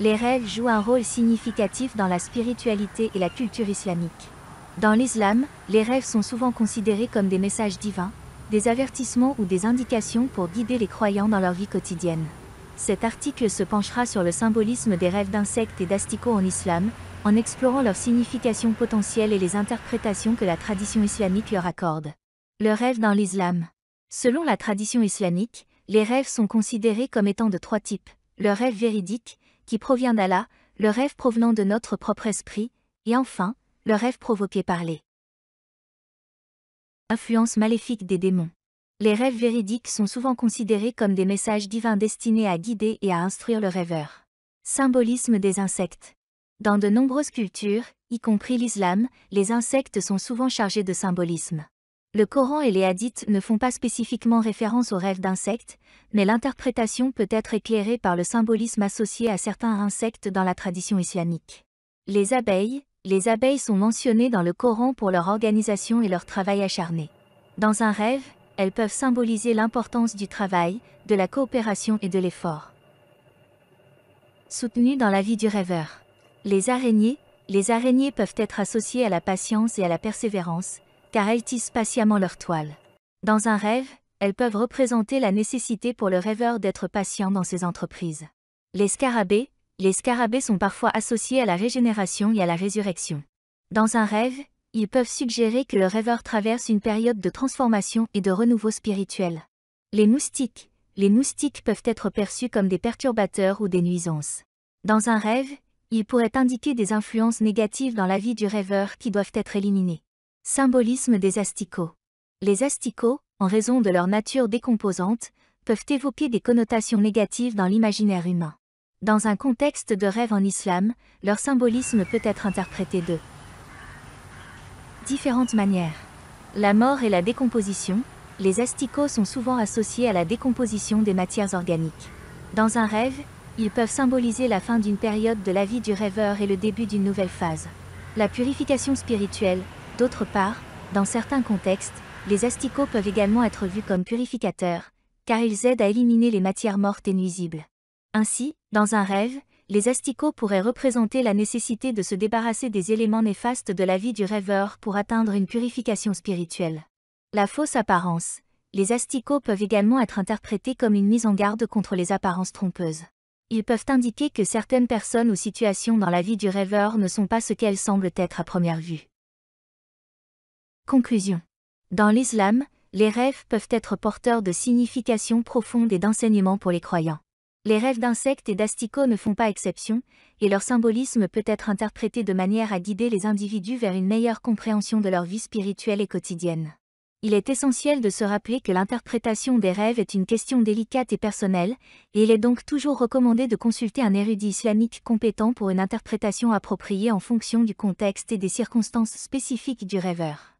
les rêves jouent un rôle significatif dans la spiritualité et la culture islamique. Dans l'islam, les rêves sont souvent considérés comme des messages divins, des avertissements ou des indications pour guider les croyants dans leur vie quotidienne. Cet article se penchera sur le symbolisme des rêves d'insectes et d'asticots en islam, en explorant leur signification potentielle et les interprétations que la tradition islamique leur accorde. Le rêve dans l'islam. Selon la tradition islamique, les rêves sont considérés comme étant de trois types. Le rêve véridique, qui provient d'Allah, le rêve provenant de notre propre esprit, et enfin, le rêve provoqué par les influences maléfiques des démons. Les rêves véridiques sont souvent considérés comme des messages divins destinés à guider et à instruire le rêveur. Symbolisme des insectes. Dans de nombreuses cultures, y compris l'islam, les insectes sont souvent chargés de symbolisme. Le Coran et les hadiths ne font pas spécifiquement référence aux rêves d'insectes, mais l'interprétation peut être éclairée par le symbolisme associé à certains insectes dans la tradition islamique. Les abeilles, les abeilles sont mentionnées dans le Coran pour leur organisation et leur travail acharné. Dans un rêve, elles peuvent symboliser l'importance du travail, de la coopération et de l'effort. Soutenues dans la vie du rêveur. Les araignées, les araignées peuvent être associées à la patience et à la persévérance, car elles tissent patiemment leur toile. Dans un rêve, elles peuvent représenter la nécessité pour le rêveur d'être patient dans ses entreprises. Les scarabées, les scarabées sont parfois associés à la régénération et à la résurrection. Dans un rêve, ils peuvent suggérer que le rêveur traverse une période de transformation et de renouveau spirituel. Les moustiques, les moustiques peuvent être perçus comme des perturbateurs ou des nuisances. Dans un rêve, ils pourraient indiquer des influences négatives dans la vie du rêveur qui doivent être éliminées. Symbolisme des asticots. Les asticots, en raison de leur nature décomposante, peuvent évoquer des connotations négatives dans l'imaginaire humain. Dans un contexte de rêve en islam, leur symbolisme peut être interprété de différentes manières. La mort et la décomposition, les asticots sont souvent associés à la décomposition des matières organiques. Dans un rêve, ils peuvent symboliser la fin d'une période de la vie du rêveur et le début d'une nouvelle phase. La purification spirituelle, D'autre part, dans certains contextes, les asticots peuvent également être vus comme purificateurs, car ils aident à éliminer les matières mortes et nuisibles. Ainsi, dans un rêve, les asticots pourraient représenter la nécessité de se débarrasser des éléments néfastes de la vie du rêveur pour atteindre une purification spirituelle. La fausse apparence. Les asticots peuvent également être interprétés comme une mise en garde contre les apparences trompeuses. Ils peuvent indiquer que certaines personnes ou situations dans la vie du rêveur ne sont pas ce qu'elles semblent être à première vue. Conclusion. Dans l'islam, les rêves peuvent être porteurs de significations profondes et d'enseignements pour les croyants. Les rêves d'insectes et d'asticots ne font pas exception, et leur symbolisme peut être interprété de manière à guider les individus vers une meilleure compréhension de leur vie spirituelle et quotidienne. Il est essentiel de se rappeler que l'interprétation des rêves est une question délicate et personnelle, et il est donc toujours recommandé de consulter un érudit islamique compétent pour une interprétation appropriée en fonction du contexte et des circonstances spécifiques du rêveur.